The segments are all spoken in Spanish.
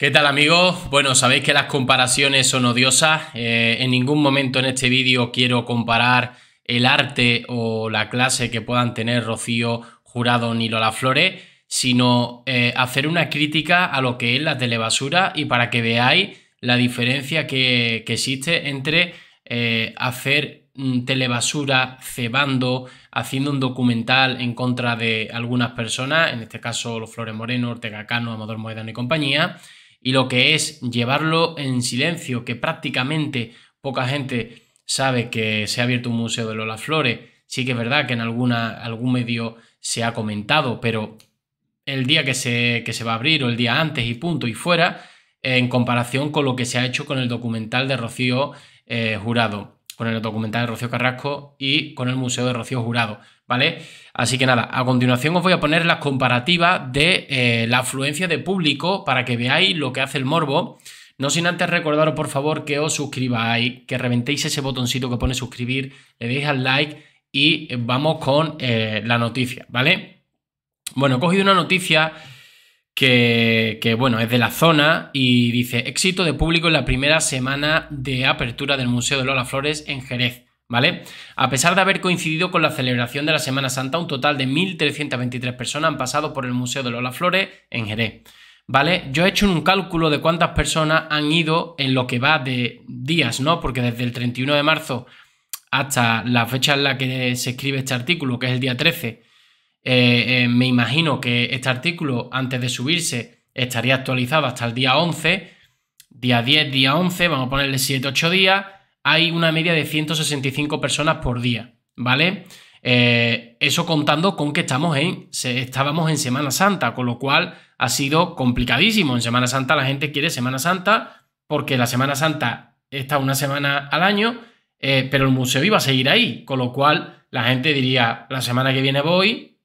¿Qué tal amigos? Bueno, sabéis que las comparaciones son odiosas. Eh, en ningún momento en este vídeo quiero comparar el arte o la clase que puedan tener Rocío Jurado ni Lola Flores, sino eh, hacer una crítica a lo que es la telebasura y para que veáis la diferencia que, existe entre eh, hacer mm, telebasura cebando, haciendo un documental en contra de algunas personas, en este caso los Flores Moreno, Ortega Cano, Amador Moedano y compañía, y lo que es llevarlo en silencio, que prácticamente poca gente sabe que se ha abierto un museo de Lola Flores. Sí que es verdad que en alguna, algún medio se ha comentado, pero el día que se, se va a abrir o el día antes y punto y fuera, en comparación con lo que se ha hecho con el documental de Rocío eh, Jurado, con el documental de Rocío Carrasco y con el Museo de Rocío Jurado. ¿vale? Así que nada, a continuación os voy a poner las comparativa de eh, la afluencia de público para que veáis lo que hace el morbo. No sin antes recordaros, por favor, que os suscribáis, que reventéis ese botoncito que pone suscribir, le deis al like y vamos con eh, la noticia, ¿vale? Bueno, he cogido una noticia que, que, bueno, es de la zona y dice éxito de público en la primera semana de apertura del Museo de Lola Flores en Jerez. ¿vale? A pesar de haber coincidido con la celebración de la Semana Santa, un total de 1.323 personas han pasado por el Museo de Lola Flores en Jerez, ¿vale? Yo he hecho un cálculo de cuántas personas han ido en lo que va de días, ¿no? Porque desde el 31 de marzo hasta la fecha en la que se escribe este artículo, que es el día 13, eh, eh, me imagino que este artículo, antes de subirse, estaría actualizado hasta el día 11, día 10, día 11, vamos a ponerle 7-8 días, hay una media de 165 personas por día, ¿vale? Eh, eso contando con que estamos en, estábamos en Semana Santa, con lo cual ha sido complicadísimo. En Semana Santa la gente quiere Semana Santa porque la Semana Santa está una semana al año, eh, pero el museo iba a seguir ahí, con lo cual la gente diría, la semana que viene voy,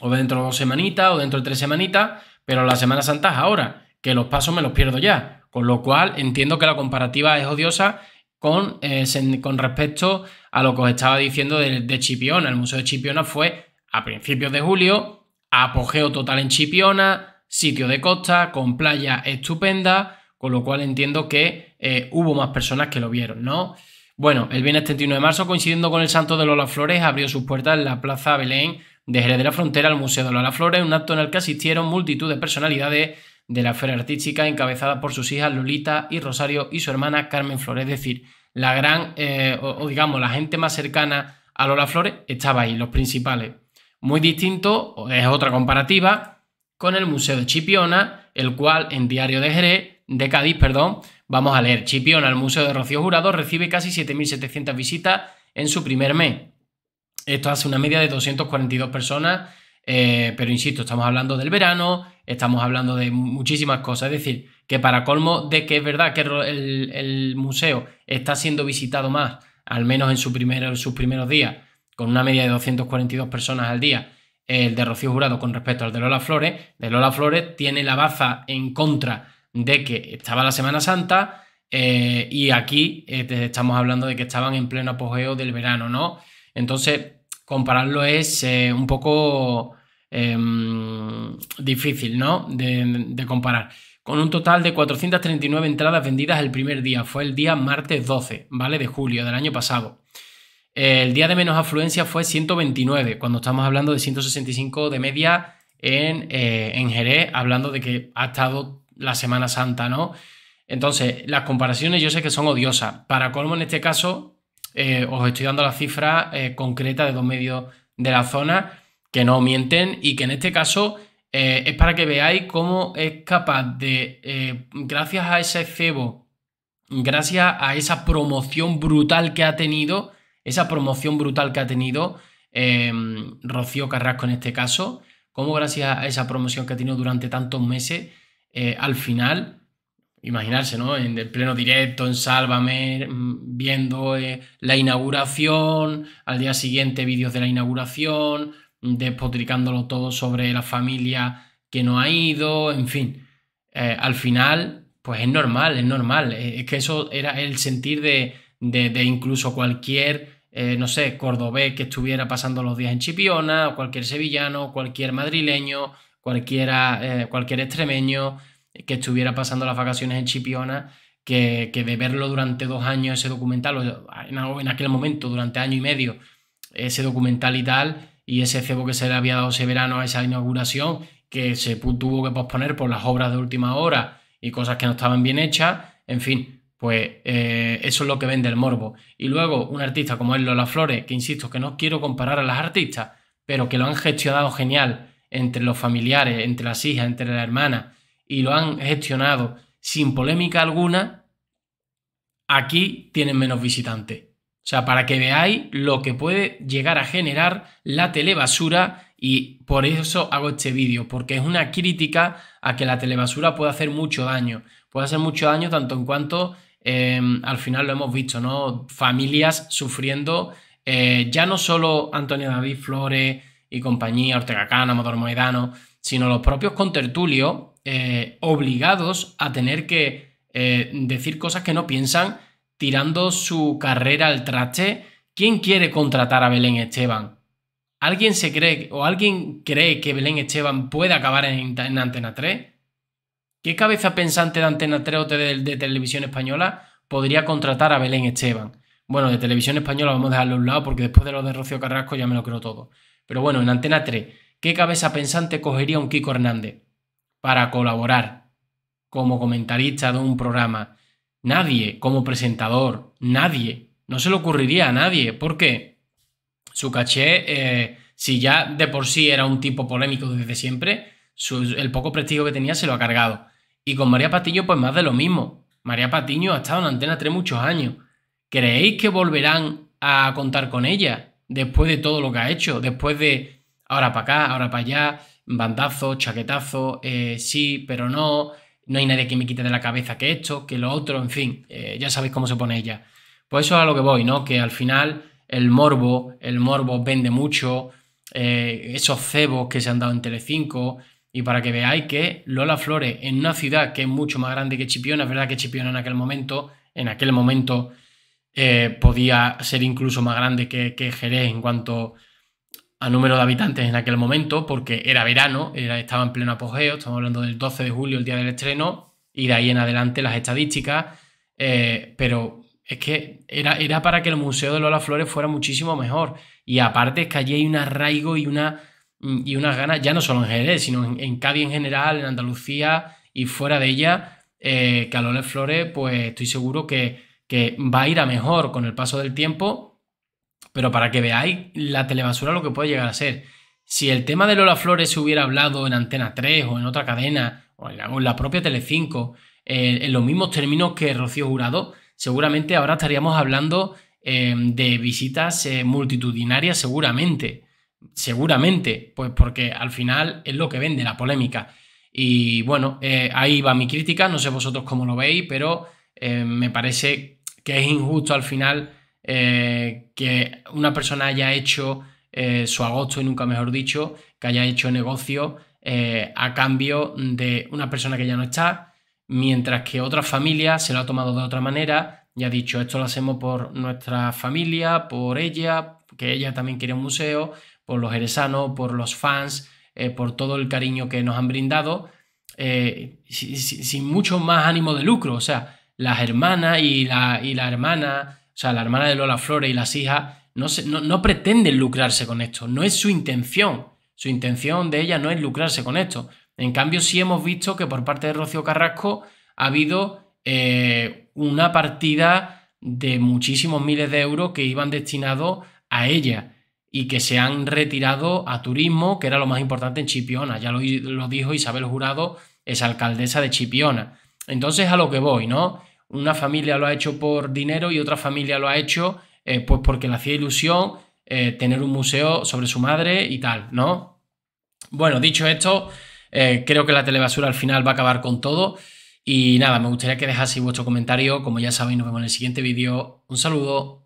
o dentro de dos semanitas, o dentro de tres semanitas, pero la Semana Santa es ahora, que los pasos me los pierdo ya. Con lo cual entiendo que la comparativa es odiosa con, eh, con respecto a lo que os estaba diciendo de, de Chipiona. El Museo de Chipiona fue a principios de julio, apogeo total en Chipiona, sitio de costa, con playa estupenda, con lo cual entiendo que eh, hubo más personas que lo vieron, ¿no? Bueno, el viernes 31 de marzo, coincidiendo con el Santo de Lola Flores, abrió sus puertas en la Plaza Belén de Jerez de la Frontera al Museo de Lola Flores, un acto en el que asistieron multitud de personalidades de la esfera artística, encabezada por sus hijas Lolita y Rosario y su hermana Carmen Flores. Es decir, la gran, eh, o, digamos, la gente más cercana a Lola Flores estaba ahí, los principales. Muy distinto, es otra comparativa, con el Museo de Chipiona, el cual en Diario de Jerez, de Cádiz, perdón, vamos a leer. Chipiona, el Museo de Rocío Jurado, recibe casi 7.700 visitas en su primer mes. Esto hace una media de 242 personas eh, pero insisto, estamos hablando del verano, estamos hablando de muchísimas cosas. Es decir, que para colmo de que es verdad que el, museo está siendo visitado más, al menos en, su sus primeros días, con una media de 242 personas al día, el de Rocío Jurado con respecto al de Lola Flores, de Lola Flores tiene la baza en contra de que estaba la Semana Santa eh, y aquí eh, estamos hablando de que estaban en pleno apogeo del verano, ¿no? Entonces, compararlo es eh, un poco em, difícil, ¿no? De, comparar. Con un total de 439 entradas vendidas el primer día, fue el día martes 12, ¿vale? De julio del año pasado. El día de menos afluencia fue 129, cuando estamos hablando de 165 de media en, eh, en Jerez, hablando de que ha estado la Semana Santa, ¿no? Entonces, las comparaciones yo sé que son odiosas. Para colmo, en este caso, eh, os estoy dando la cifra eh, concreta de dos medios de la zona que no mienten y que en este caso eh, es para que veáis cómo es capaz de, gracias a ese cebo, gracias a esa promoción brutal que ha tenido, esa promoción brutal que ha tenido em, Rocío Carrasco en este caso, cómo gracias a esa promoción que ha tenido durante tantos meses, al final imaginarse, ¿no? En el pleno directo, en Sálvame, mm, viendo eh, la inauguración, al día siguiente vídeos de la inauguración, despotricándolo todo sobre la familia que no ha ido, en fin. Eh, al final, pues es normal, es normal. Eh, es que eso era el sentir de, incluso cualquier, no sé, cordobés que estuviera pasando los días en Chipiona, o cualquier sevillano, cualquier madrileño, cualquiera, cualquier extremeño que estuviera pasando las vacaciones en Chipiona que, que, de verlo durante dos años ese documental, en, aquel momento, durante año y medio, ese documental y tal, y ese cebo que se le había dado ese verano a esa inauguración, que se tuvo que posponer por las obras de última hora y cosas que no estaban bien hechas, en fin, pues eh, eso es lo que vende el morbo. Y luego un artista como él, Lola Flores, que insisto, que no quiero comparar a las artistas, pero que lo han gestionado genial entre los familiares, entre las hijas, entre la hermana, y lo han gestionado sin polémica alguna, aquí tienen menos visitantes. O sea, para que veáis lo que puede llegar a generar la telebasura y por eso hago este vídeo, porque es una crítica a que la telebasura puede hacer mucho daño. Puede hacer mucho daño tanto en cuanto em, al final lo hemos visto, ¿no? Familias sufriendo eh, ya no solo Antonio David Flores y compañía, Ortega Cano, Maduro Moedano, sino los propios contertulios eh, obligados a tener que eh, decir cosas que no piensan, tirando su carrera al traste. ¿Quién quiere contratar a Belén Esteban? ¿Alguien se cree o alguien cree que Belén Esteban puede acabar en, Antena 3? ¿Qué cabeza pensante de Antena 3 o de, de, Televisión Española podría contratar a Belén Esteban? Bueno, de Televisión Española vamos a dejarlo a un lado porque después de lo de Rocío Carrasco ya me lo creo todo. Pero bueno, en Antena 3, ¿qué cabeza pensante cogería un Kiko Hernández? para colaborar como comentarista de un programa. Nadie como presentador, nadie. No se le ocurriría a nadie. porque Su caché, eh, si ya de por sí era un tipo polémico desde siempre, el poco prestigio que tenía se lo ha cargado. Y con María Patiño, pues más de lo mismo. María Patiño ha estado en Antena 3 muchos años. ¿Creéis que volverán a contar con ella después de todo lo que ha hecho? Después de ahora para acá, ahora para allá, bandazo, chaquetazo, eh, sí, pero no, no hay nadie que me quite de la cabeza que esto, que lo otro, en fin, eh, ya sabéis cómo se pone ella. Pues eso es a lo que voy, ¿no? Que al final el morbo, el morbo vende mucho, eh, esos cebos que se han dado en Telecinco, y para que veáis que Lola Flores, en una ciudad que es mucho más grande que Chipiona, es verdad que Chipiona en aquel momento, en aquel momento podía ser incluso más grande que, que Jerez en cuanto a número de habitantes en aquel momento, porque era verano, estaba en pleno apogeo, estamos hablando del 12 de julio, el día del estreno, y de ahí en adelante las estadísticas, eh, pero es que era, era para que el Museo de Lola Flores fuera muchísimo mejor. Y aparte es que allí hay un arraigo y, una, mm, y unas ganas, ya no solo en Jerez, sino en, Cádiz en general, en Andalucía y fuera de ella, eh, que a Lola Flores, pues estoy seguro que, que va a ir a mejor con el paso del tiempo pero para que veáis la telebasura lo que puede llegar a ser. Si el tema de Lola Flores se hubiera hablado en Antena 3 o en otra cadena, o en la, propia Telecinco, 5 eh, en los mismos términos que Rocío Jurado, seguramente ahora estaríamos hablando em, de visitas eh, multitudinarias seguramente. Seguramente, pues porque al final es lo que vende la polémica. Y bueno, eh, ahí va mi crítica, no sé vosotros cómo lo veis, pero me parece que es injusto al final eh, que una persona haya hecho eh, su agosto y nunca mejor dicho, que haya hecho negocio eh, a cambio de una persona que ya no está, mientras que otra familia se lo ha tomado de otra manera y ha dicho esto lo hacemos por nuestra familia, por ella, que ella también quiere un museo, por los heresanos por los fans, por todo el cariño que nos han brindado, sin, mucho más ánimo de lucro, o sea, las hermanas y la hermana o sea, la hermana de Lola Flores y las hijas no, no, pretenden lucrarse con esto, no es su intención. Su intención de ella no es lucrarse con esto. En cambio, sí hemos visto que por parte de Rocío Carrasco ha habido eh, una partida de muchísimos miles de euros que iban destinados a ella y que se han retirado a turismo, que era lo más importante en Chipiona. Ya lo, lo dijo Isabel Jurado, es alcaldesa de Chipiona. Entonces, a lo que voy, ¿no? Una familia lo ha hecho por dinero y otra familia lo ha hecho eh, pues porque le hacía ilusión eh, tener un museo sobre su madre y tal, ¿no? Bueno, dicho esto, eh, creo que la telebasura al final va a acabar con todo. Y nada, me gustaría que dejaseis vuestro comentario. Como ya sabéis, nos vemos en el siguiente vídeo. Un saludo.